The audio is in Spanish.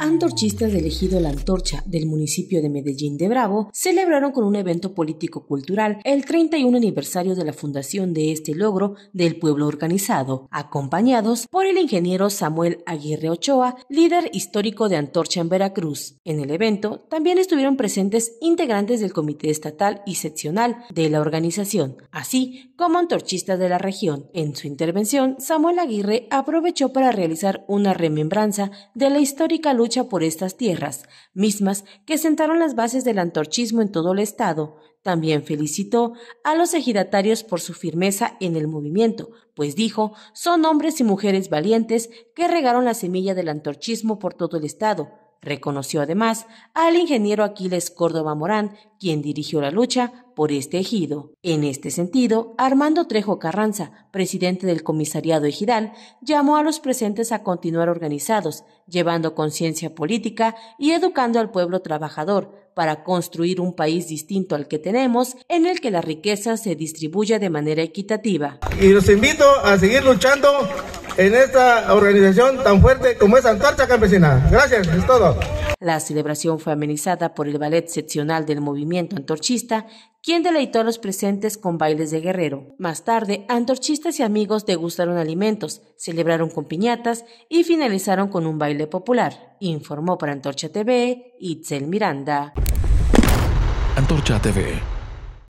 Antorchistas elegido La Antorcha del municipio de Medellín de Bravo celebraron con un evento político-cultural el 31 aniversario de la fundación de este logro del pueblo organizado, acompañados por el ingeniero Samuel Aguirre Ochoa, líder histórico de Antorcha en Veracruz. En el evento también estuvieron presentes integrantes del comité estatal y seccional de la organización, así como antorchistas de la región. En su intervención, Samuel Aguirre aprovechó para realizar una remembranza de la histórica por estas tierras, mismas que sentaron las bases del antorchismo en todo el Estado. También felicitó a los ejidatarios por su firmeza en el movimiento, pues dijo, son hombres y mujeres valientes que regaron la semilla del antorchismo por todo el Estado Reconoció además al ingeniero Aquiles Córdoba Morán, quien dirigió la lucha por este ejido. En este sentido, Armando Trejo Carranza, presidente del comisariado ejidal, llamó a los presentes a continuar organizados, llevando conciencia política y educando al pueblo trabajador para construir un país distinto al que tenemos, en el que la riqueza se distribuya de manera equitativa. Y los invito a seguir luchando en esta organización tan fuerte como es Antorcha Campesina. Gracias, es todo. La celebración fue amenizada por el ballet seccional del movimiento antorchista, quien deleitó a los presentes con bailes de guerrero. Más tarde, antorchistas y amigos degustaron alimentos, celebraron con piñatas y finalizaron con un baile popular. Informó para Antorcha TV Itzel Miranda. Antorcha TV